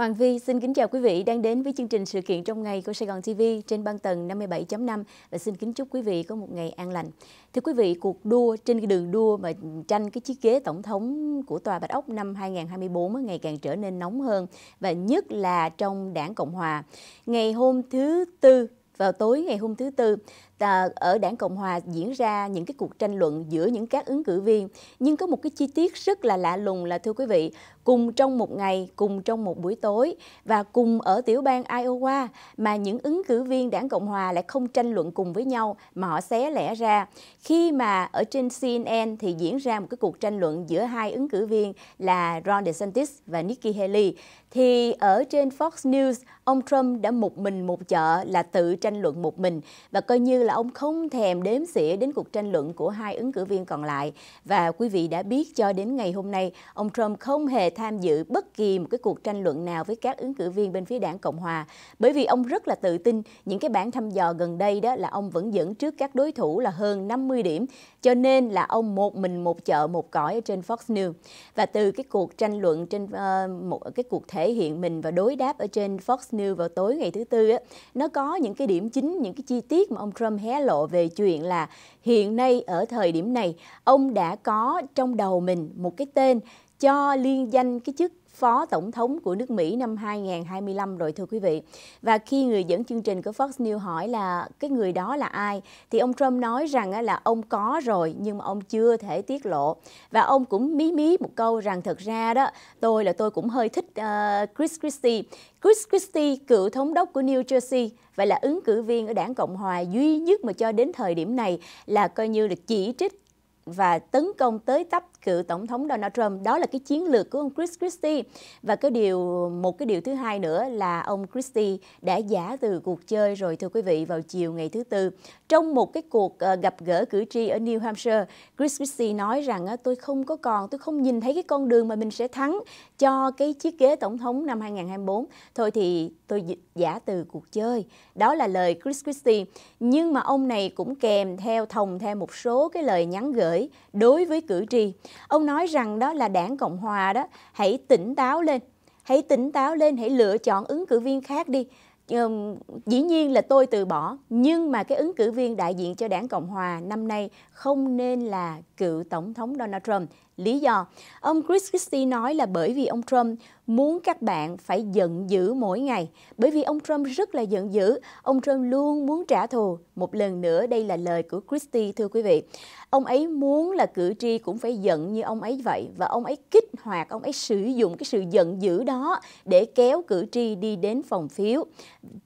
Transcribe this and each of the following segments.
Hoàng Vi xin kính chào quý vị đang đến với chương trình sự kiện trong ngày của Sài Gòn TV trên băng tầng 57.5 và xin kính chúc quý vị có một ngày an lành. Thưa quý vị, cuộc đua trên cái đường đua mà tranh cái chiếc ghế tổng thống của Tòa Bạch Ốc năm 2024 ngày càng trở nên nóng hơn và nhất là trong đảng Cộng Hòa. Ngày hôm thứ Tư vào tối ngày hôm thứ Tư, Ờ, ở đảng Cộng Hòa diễn ra những cái cuộc tranh luận giữa những các ứng cử viên. Nhưng có một cái chi tiết rất là lạ lùng là thưa quý vị, cùng trong một ngày, cùng trong một buổi tối và cùng ở tiểu bang Iowa mà những ứng cử viên đảng Cộng Hòa lại không tranh luận cùng với nhau mà họ xé lẻ ra. Khi mà ở trên CNN thì diễn ra một cái cuộc tranh luận giữa hai ứng cử viên là Ron DeSantis và Nikki Haley thì ở trên Fox News, ông Trump đã một mình một chợ là tự tranh luận một mình và coi như là là ông không thèm đếm xỉa đến cuộc tranh luận của hai ứng cử viên còn lại. Và quý vị đã biết cho đến ngày hôm nay, ông Trump không hề tham dự bất kỳ một cái cuộc tranh luận nào với các ứng cử viên bên phía đảng Cộng Hòa. Bởi vì ông rất là tự tin, những cái bản thăm dò gần đây đó là ông vẫn dẫn trước các đối thủ là hơn 50 điểm. Cho nên là ông một mình một chợ một cõi ở trên Fox News. Và từ cái cuộc tranh luận trên uh, một cái cuộc thể hiện mình và đối đáp ở trên Fox News vào tối ngày thứ tư á, nó có những cái điểm chính, những cái chi tiết mà ông Trump hé lộ về chuyện là hiện nay ở thời điểm này ông đã có trong đầu mình một cái tên cho liên danh cái chức Phó Tổng thống của nước Mỹ năm 2025 rồi thưa quý vị. Và khi người dẫn chương trình của Fox News hỏi là cái người đó là ai, thì ông Trump nói rằng là ông có rồi nhưng mà ông chưa thể tiết lộ. Và ông cũng mí mí một câu rằng thật ra đó, tôi là tôi cũng hơi thích uh, Chris Christie. Chris Christie, cựu thống đốc của New Jersey, vậy là ứng cử viên ở đảng Cộng Hòa duy nhất mà cho đến thời điểm này là coi như là chỉ trích và tấn công tới tấp cựu tổng thống Donald Trump đó là cái chiến lược của ông Chris Christie và cái điều một cái điều thứ hai nữa là ông Christie đã giả từ cuộc chơi rồi thưa quý vị vào chiều ngày thứ tư trong một cái cuộc ờ, gặp gỡ cử tri ở New Hampshire Chris Christie nói rằng tôi không có còn tôi không nhìn thấy cái con đường mà mình sẽ thắng cho cái chiếc ghế tổng thống năm 2024 thôi thì tôi giả từ cuộc chơi đó là lời Chris Christie nhưng mà ông này cũng kèm theo thòng theo một số cái lời nhắn gửi đối với cử tri Ông nói rằng đó là đảng Cộng Hòa đó, hãy tỉnh táo lên, hãy tỉnh táo lên, hãy lựa chọn ứng cử viên khác đi. Um, dĩ nhiên là tôi từ bỏ nhưng mà cái ứng cử viên đại diện cho đảng cộng hòa năm nay không nên là cựu Tổng thống Donald Trump. Lý do, ông Chris Christie nói là bởi vì ông Trump muốn các bạn phải giận dữ mỗi ngày. Bởi vì ông Trump rất là giận dữ, ông Trump luôn muốn trả thù. Một lần nữa đây là lời của Christie thưa quý vị. Ông ấy muốn là cử tri cũng phải giận như ông ấy vậy và ông ấy kích hoạt, ông ấy sử dụng cái sự giận dữ đó để kéo cử tri đi đến phòng phiếu.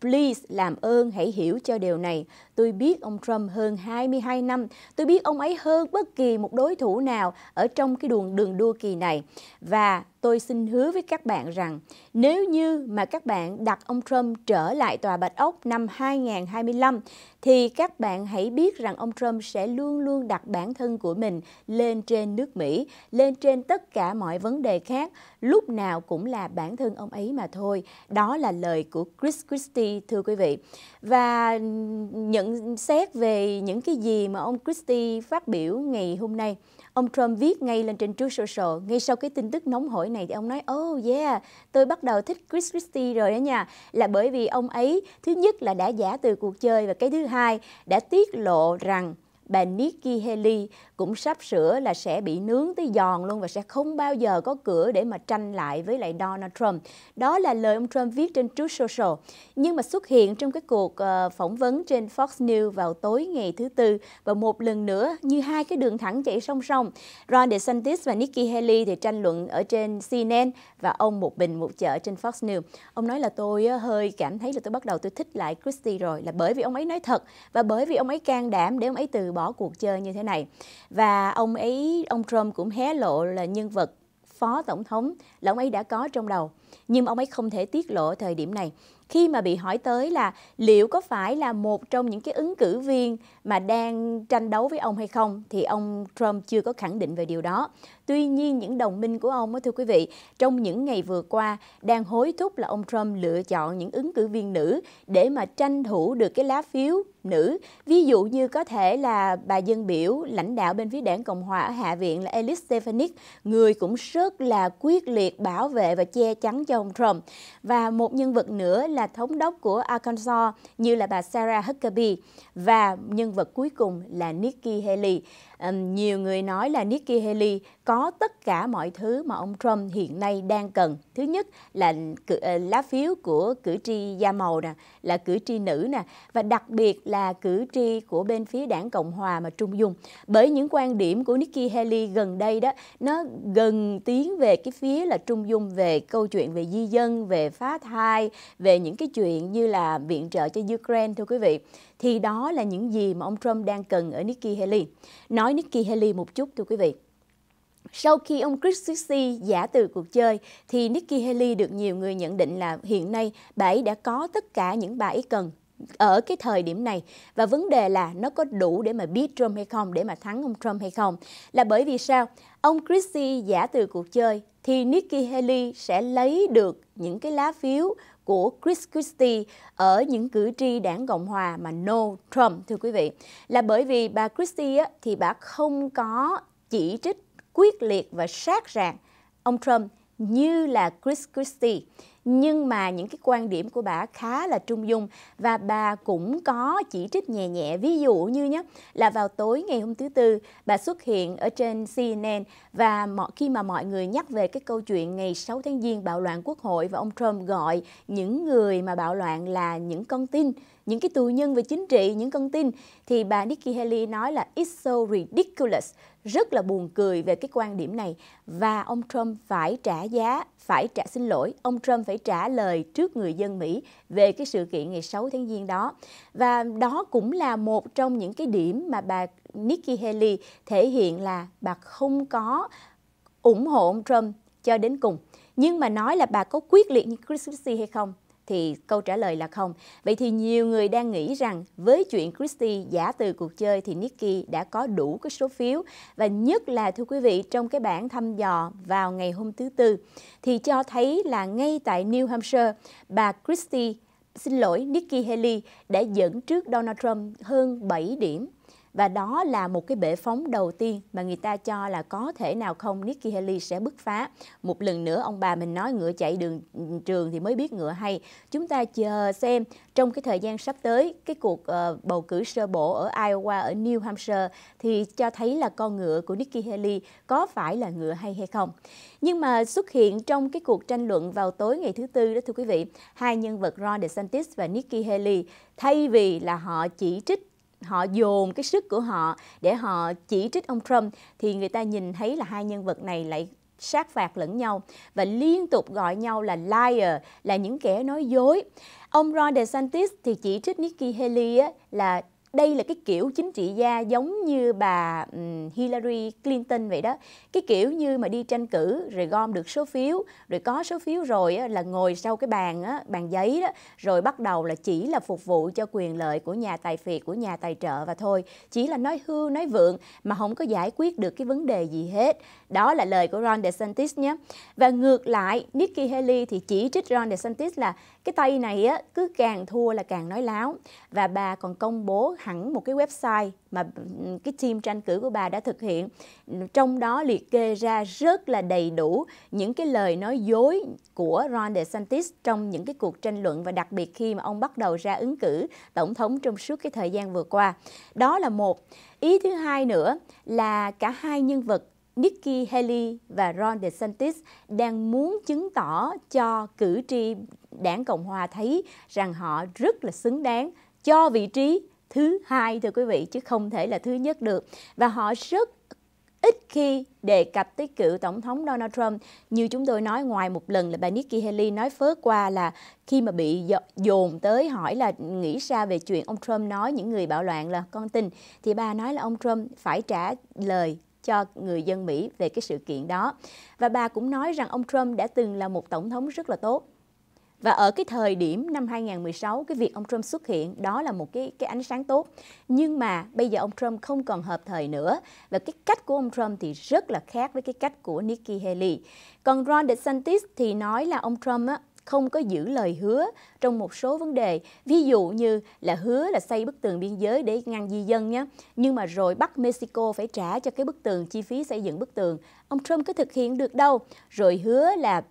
Please làm ơn hãy hiểu cho điều này. Tôi biết ông Trump hơn 22 năm, tôi biết ông ấy hơn bất kỳ một một đối thủ nào ở trong cái đường đường đua kỳ này và tôi xin hứa với các bạn rằng nếu như mà các bạn đặt ông Trump trở lại Tòa Bạch Ốc năm 2025 thì các bạn hãy biết rằng ông Trump sẽ luôn luôn đặt bản thân của mình lên trên nước Mỹ, lên trên tất cả mọi vấn đề khác, lúc nào cũng là bản thân ông ấy mà thôi. Đó là lời của Chris Christie thưa quý vị. Và nhận xét về những cái gì mà ông Christie phát biểu ngày hôm nay, Ông Trump viết ngay lên trên trước social, ngay sau cái tin tức nóng hổi này thì ông nói, oh yeah, tôi bắt đầu thích Chris Christie rồi đó nha. Là bởi vì ông ấy, thứ nhất là đã giả từ cuộc chơi và cái thứ hai đã tiết lộ rằng bà Nikki Haley cũng sắp sửa là sẽ bị nướng tới giòn luôn và sẽ không bao giờ có cửa để mà tranh lại với lại Donald Trump. Đó là lời ông Trump viết trên Truth Social. Nhưng mà xuất hiện trong cái cuộc ờ, phỏng vấn trên Fox News vào tối ngày thứ Tư và một lần nữa như hai cái đường thẳng chạy song song. Ron DeSantis và Nikki Haley thì tranh luận ở trên CNN và ông một bình một chợ trên Fox News. Ông nói là tôi ờ, hơi cảm thấy là tôi bắt đầu tôi thích lại Christie rồi là bởi vì ông ấy nói thật và bởi vì ông ấy can đảm để ông ấy từ bỏ cuộc chơi như thế này và ông ấy ông Trump cũng hé lộ là nhân vật phó tổng thống là ông ấy đã có trong đầu nhưng ông ấy không thể tiết lộ thời điểm này khi mà bị hỏi tới là liệu có phải là một trong những cái ứng cử viên mà đang tranh đấu với ông hay không thì ông Trump chưa có khẳng định về điều đó. Tuy nhiên những đồng minh của ông thưa quý vị, trong những ngày vừa qua đang hối thúc là ông Trump lựa chọn những ứng cử viên nữ để mà tranh thủ được cái lá phiếu nữ. Ví dụ như có thể là bà dân biểu lãnh đạo bên phía đảng Cộng hòa ở Hạ viện là Elise Stefanik, người cũng rất là quyết liệt bảo vệ và che chắn cho ông Trump. Và một nhân vật nữa là là thống đốc của Arkansas như là bà Sarah Huckabee và nhân vật cuối cùng là Nikki Haley nhiều người nói là Nikki Haley có tất cả mọi thứ mà ông Trump hiện nay đang cần. Thứ nhất là ờ, lá phiếu của cử tri da màu nè, là cử tri nữ nè và đặc biệt là cử tri của bên phía đảng Cộng hòa mà trung dung. Bởi những quan điểm của Nikki Haley gần đây đó, nó gần tiến về cái phía là trung dung về câu chuyện về di dân, về phá thai, về những cái chuyện như là viện trợ cho Ukraine thưa quý vị. Thì đó là những gì mà ông Trump đang cần ở Nikki Haley. Nó nói Nikki Haley một chút thưa quý vị. Sau khi ông Chris Christie giả từ cuộc chơi, thì Nikki Haley được nhiều người nhận định là hiện nay bà ấy đã có tất cả những bà ấy cần ở cái thời điểm này và vấn đề là nó có đủ để mà beat Trump hay không để mà thắng ông Trump hay không là bởi vì sao ông Christie giả từ cuộc chơi thì Nikki Haley sẽ lấy được những cái lá phiếu của Chris Christie ở những cử tri đảng Cộng Hòa mà no Trump thưa quý vị là bởi vì bà Christie thì bà không có chỉ trích quyết liệt và sát ràng ông Trump như là Chris Christie nhưng mà những cái quan điểm của bà khá là trung dung và bà cũng có chỉ trích nhẹ nhẹ ví dụ như nhé là vào tối ngày hôm thứ tư bà xuất hiện ở trên CNN và mọi khi mà mọi người nhắc về cái câu chuyện ngày 6 tháng giêng bạo loạn quốc hội và ông Trump gọi những người mà bạo loạn là những con tin những cái tù nhân về chính trị, những con tin thì bà Nikki Haley nói là it's so ridiculous, rất là buồn cười về cái quan điểm này và ông Trump phải trả giá, phải trả xin lỗi, ông Trump phải trả lời trước người dân Mỹ về cái sự kiện ngày 6 tháng Giêng đó. Và đó cũng là một trong những cái điểm mà bà Nikki Haley thể hiện là bà không có ủng hộ ông Trump cho đến cùng. Nhưng mà nói là bà có quyết liệt như Chris Christie hay không thì câu trả lời là không. Vậy thì nhiều người đang nghĩ rằng với chuyện Christie giả từ cuộc chơi thì Nikki đã có đủ cái số phiếu và nhất là thưa quý vị trong cái bản thăm dò vào ngày hôm thứ tư thì cho thấy là ngay tại New Hampshire bà Christie xin lỗi Nikki Haley đã dẫn trước Donald Trump hơn 7 điểm. Và đó là một cái bể phóng đầu tiên mà người ta cho là có thể nào không Nikki Haley sẽ bứt phá. Một lần nữa ông bà mình nói ngựa chạy đường ừ, trường thì mới biết ngựa hay. Chúng ta chờ xem trong cái thời gian sắp tới cái cuộc uh, bầu cử sơ bộ ở Iowa ở New Hampshire thì cho thấy là con ngựa của Nikki Haley có phải là ngựa hay hay không. Nhưng mà xuất hiện trong cái cuộc tranh luận vào tối ngày thứ tư đó thưa quý vị, hai nhân vật Ron DeSantis và Nikki Haley thay vì là họ chỉ trích họ dồn cái sức của họ để họ chỉ trích ông Trump thì người ta nhìn thấy là hai nhân vật này lại sát phạt lẫn nhau và liên tục gọi nhau là liar, là những kẻ nói dối. Ông Ron DeSantis thì chỉ trích Nikki Haley là đây là cái kiểu chính trị gia giống như bà Hillary Clinton vậy đó cái kiểu như mà đi tranh cử rồi gom được số phiếu rồi có số phiếu rồi là ngồi sau cái bàn á, bàn giấy đó rồi bắt đầu là chỉ là phục vụ cho quyền lợi của nhà tài phiệt của nhà tài trợ và thôi chỉ là nói hư nói vượng mà không có giải quyết được cái vấn đề gì hết đó là lời của Ron DeSantis nhé và ngược lại Nikki Haley thì chỉ trích Ron DeSantis là cái tay này á, cứ càng thua là càng nói láo và bà còn công bố hẳn một cái website mà ừ, cái team tranh cử của bà đã thực hiện. Trong đó liệt kê ra rất là đầy đủ những cái lời nói dối của Ron DeSantis trong những cái cuộc tranh luận và đặc biệt khi mà ông bắt đầu ra ứng cử tổng thống trong suốt cái thời gian vừa qua. Đó là một. Ý thứ hai nữa là cả hai nhân vật Nikki Haley và Ron DeSantis đang muốn chứng tỏ cho cử tri đảng Cộng Hòa thấy rằng họ rất là xứng đáng cho vị trí thứ hai thưa quý vị chứ không thể là thứ nhất được và họ rất ít khi đề cập tới cựu tổng thống Donald Trump như chúng tôi nói ngoài một lần là bà Nikki Haley nói phớt qua là khi mà bị dồn tới hỏi là nghĩ sao về chuyện ông Trump nói những người bạo loạn là con tin thì bà nói là ông Trump phải trả lời cho người dân Mỹ về cái sự kiện đó. Và bà cũng nói rằng ông Trump đã từng là một tổng thống rất là tốt và ở cái thời điểm năm 2016, cái việc ông Trump xuất hiện đó là một cái cái ánh sáng tốt. Nhưng mà bây giờ ông Trump không còn hợp thời nữa và cái cách của ông Trump thì rất là khác với cái cách của Nikki Haley. Còn Ron DeSantis thì nói là ông Trump á, không có giữ lời hứa trong một số vấn đề. Ví dụ như là hứa là xây bức tường biên giới để ngăn di dân nhé, nhưng mà rồi bắt Mexico phải trả cho cái bức tường chi phí xây dựng bức tường. Ông Trump có thực hiện được đâu? Rồi hứa là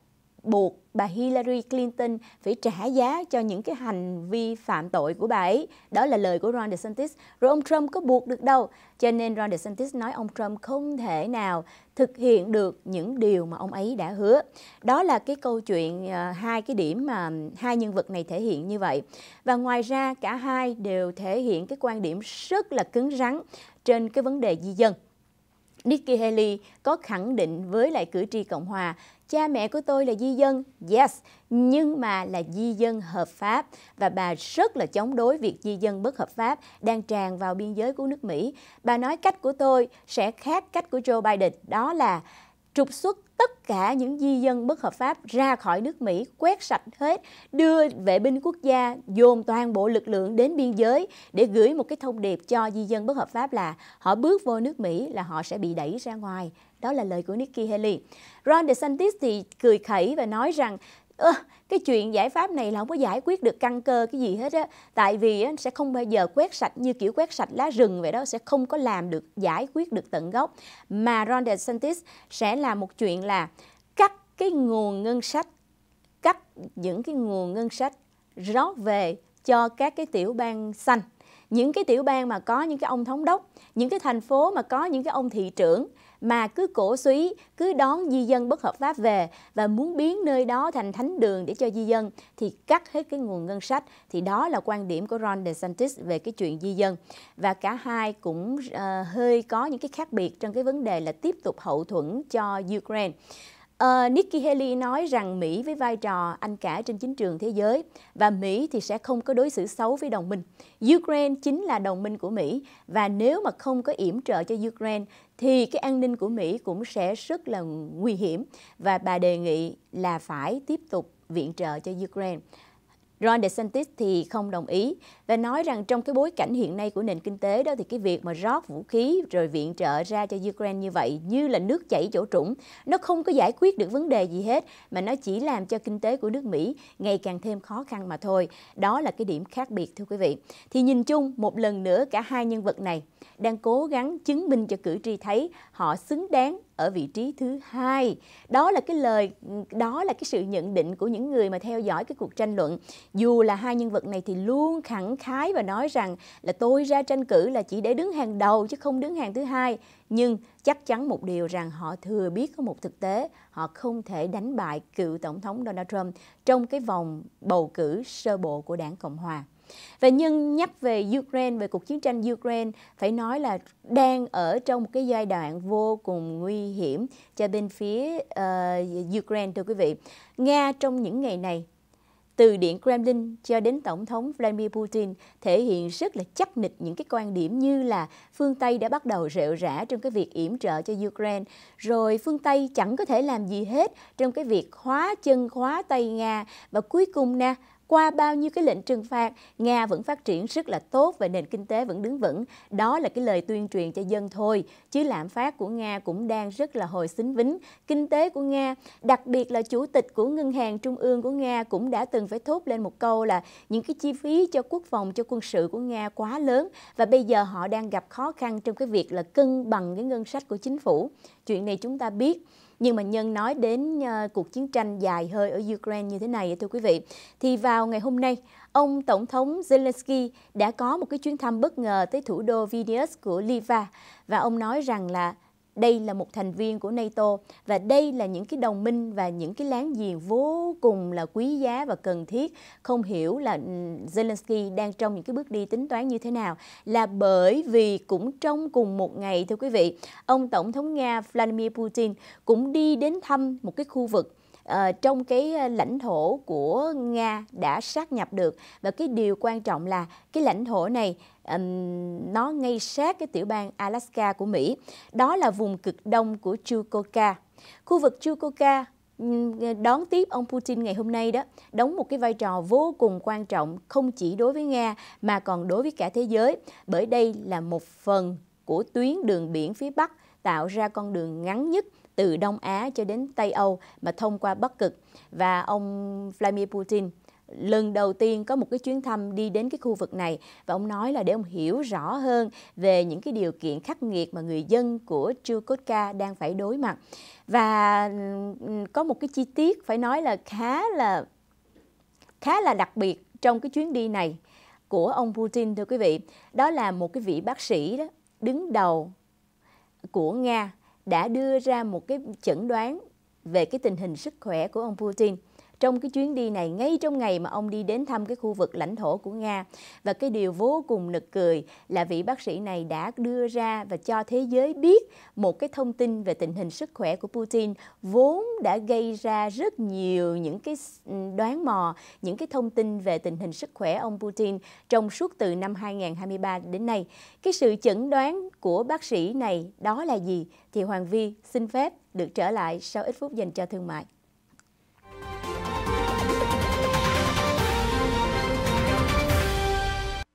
buộc bà Hillary Clinton phải trả giá cho những cái hành vi phạm tội của bà ấy. Đó là lời của Ron DeSantis. Rồi ông Trump có buộc được đâu. Cho nên Ron DeSantis nói ông Trump không thể nào thực hiện được những điều mà ông ấy đã hứa. Đó là cái câu chuyện à, hai cái điểm mà hai nhân vật này thể hiện như vậy. Và ngoài ra cả hai đều thể hiện cái quan điểm rất là cứng rắn trên cái vấn đề di dân. Nikki Haley có khẳng định với lại cử tri Cộng hòa, cha mẹ của tôi là di dân, yes, nhưng mà là di dân hợp pháp và bà rất là chống đối việc di dân bất hợp pháp đang tràn vào biên giới của nước Mỹ. Bà nói cách của tôi sẽ khác cách của Joe Biden, đó là trục xuất tất cả những di dân bất hợp pháp ra khỏi nước Mỹ, quét sạch hết, đưa vệ binh quốc gia dồn toàn bộ lực lượng đến biên giới để gửi một cái thông điệp cho di dân bất hợp pháp là họ bước vô nước Mỹ là họ sẽ bị đẩy ra ngoài. Đó là lời của Nikki Haley. Ron DeSantis thì cười khẩy và nói rằng ừ, cái chuyện giải pháp này là không có giải quyết được căn cơ cái gì hết á tại vì á, sẽ không bao giờ quét sạch như kiểu quét sạch lá rừng vậy đó sẽ không có làm được giải quyết được tận gốc mà Ron DeSantis sẽ là một chuyện là cắt cái nguồn ngân sách cắt những cái nguồn ngân sách rót về cho các cái tiểu bang xanh những cái tiểu bang mà có những cái ông thống đốc những cái thành phố mà có những cái ông thị trưởng mà cứ cổ suý, cứ đón di dân bất hợp pháp về và muốn biến nơi đó thành thánh đường để cho di dân thì cắt hết cái nguồn ngân sách. Thì đó là quan điểm của Ron DeSantis về cái chuyện di dân. Và cả hai cũng uh, hơi có những cái khác biệt trong cái vấn đề là tiếp tục hậu thuẫn cho Ukraine. Uh, Nikki Haley nói rằng Mỹ với vai trò anh cả trên chính trường thế giới và Mỹ thì sẽ không có đối xử xấu với đồng minh. Ukraine chính là đồng minh của Mỹ và nếu mà không có yểm trợ cho Ukraine thì cái an ninh của Mỹ cũng sẽ rất là nguy hiểm và bà đề nghị là phải tiếp tục viện trợ cho Ukraine. Ron DeSantis thì không đồng ý và nói rằng trong cái bối cảnh hiện nay của nền kinh tế đó thì cái việc mà rót vũ khí rồi viện trợ ra cho Ukraine như vậy như là nước chảy chỗ trũng, nó không có giải quyết được vấn đề gì hết mà nó chỉ làm cho kinh tế của nước Mỹ ngày càng thêm khó khăn mà thôi. Đó là cái điểm khác biệt thưa quý vị. Thì nhìn chung một lần nữa cả hai nhân vật này đang cố gắng chứng minh cho cử tri thấy họ xứng đáng ở vị trí thứ hai. Đó là cái lời đó là cái sự nhận định của những người mà theo dõi cái cuộc tranh luận. Dù là hai nhân vật này thì luôn khẳng khái và nói rằng là tôi ra tranh cử là chỉ để đứng hàng đầu chứ không đứng hàng thứ hai, nhưng chắc chắn một điều rằng họ thừa biết có một thực tế, họ không thể đánh bại cựu tổng thống Donald Trump trong cái vòng bầu cử sơ bộ của Đảng Cộng hòa. Và nhưng nhắc về Ukraine, về cuộc chiến tranh Ukraine, phải nói là đang ở trong một cái giai đoạn vô cùng nguy hiểm cho bên phía uh, Ukraine thưa quý vị. Nga trong những ngày này từ Điện Kremlin cho đến Tổng thống Vladimir Putin thể hiện rất là chắc nịch những cái quan điểm như là phương Tây đã bắt đầu rệu rã trong cái việc yểm trợ cho Ukraine, rồi phương Tây chẳng có thể làm gì hết trong cái việc khóa chân khóa tay Nga và cuối cùng na qua bao nhiêu cái lệnh trừng phạt, Nga vẫn phát triển rất là tốt và nền kinh tế vẫn đứng vững. Đó là cái lời tuyên truyền cho dân thôi, chứ lạm phát của Nga cũng đang rất là hồi xính vính. Kinh tế của Nga, đặc biệt là chủ tịch của Ngân hàng Trung ương của Nga cũng đã từng phải thốt lên một câu là những cái chi phí cho quốc phòng, cho quân sự của Nga quá lớn và bây giờ họ đang gặp khó khăn trong cái việc là cân bằng cái ngân sách của chính phủ. Chuyện này chúng ta biết nhưng mà Nhân nói đến uh, cuộc chiến tranh dài hơi ở Ukraine như thế này thưa quý vị, thì vào ngày hôm nay, ông Tổng thống Zelensky đã có một cái chuyến thăm bất ngờ tới thủ đô Vilnius của Litva và ông nói rằng là đây là một thành viên của NATO và đây là những cái đồng minh và những cái láng giềng vô cùng là quý giá và cần thiết. Không hiểu là ừ, Zelensky đang trong những cái bước đi tính toán như thế nào là bởi vì cũng trong cùng một ngày thưa quý vị, ông tổng thống Nga Vladimir Putin cũng đi đến thăm một cái khu vực Ờ, trong cái ờ, lãnh thổ của Nga đã sát nhập được và cái điều quan trọng là cái lãnh thổ này nó ngay sát cái tiểu bang Alaska của Mỹ. Đó là vùng cực đông của Chukotka. Khu vực Chukotka ờ, đón tiếp ông Putin ngày hôm nay đó đóng một cái vai trò vô cùng quan trọng không chỉ đối với Nga mà còn đối với cả thế giới bởi đây là một phần của tuyến đường biển phía Bắc tạo ra con đường ngắn nhất từ Đông Á cho đến Tây Âu mà thông qua Bắc Cực và ông Vladimir Putin lần đầu tiên có một cái chuyến thăm đi đến cái khu vực này và ông nói là để ông hiểu rõ hơn về những cái điều kiện khắc nghiệt mà người dân của Chukotka đang phải đối mặt. Và có một cái chi tiết phải nói là khá là khá là đặc biệt trong cái chuyến đi này của ông Putin thưa quý vị, đó là một cái vị bác sĩ đó đứng đầu của Nga đã đưa ra một cái chẩn đoán về cái tình hình sức khỏe của ông Putin trong cái chuyến đi này ngay trong ngày mà ông đi đến thăm cái khu vực lãnh thổ của Nga. Và cái điều vô cùng nực cười là vị bác sĩ này đã đưa ra và cho thế giới biết một cái thông tin về tình hình sức khỏe của Putin vốn đã gây ra rất nhiều những cái ừ, đoán mò, những cái thông tin về tình hình sức khỏe ông Putin trong suốt từ năm 2023 đến nay. Cái sự chẩn đoán của bác sĩ này đó là gì? Thì Hoàng Vi xin phép được trở lại sau ít phút dành cho thương mại.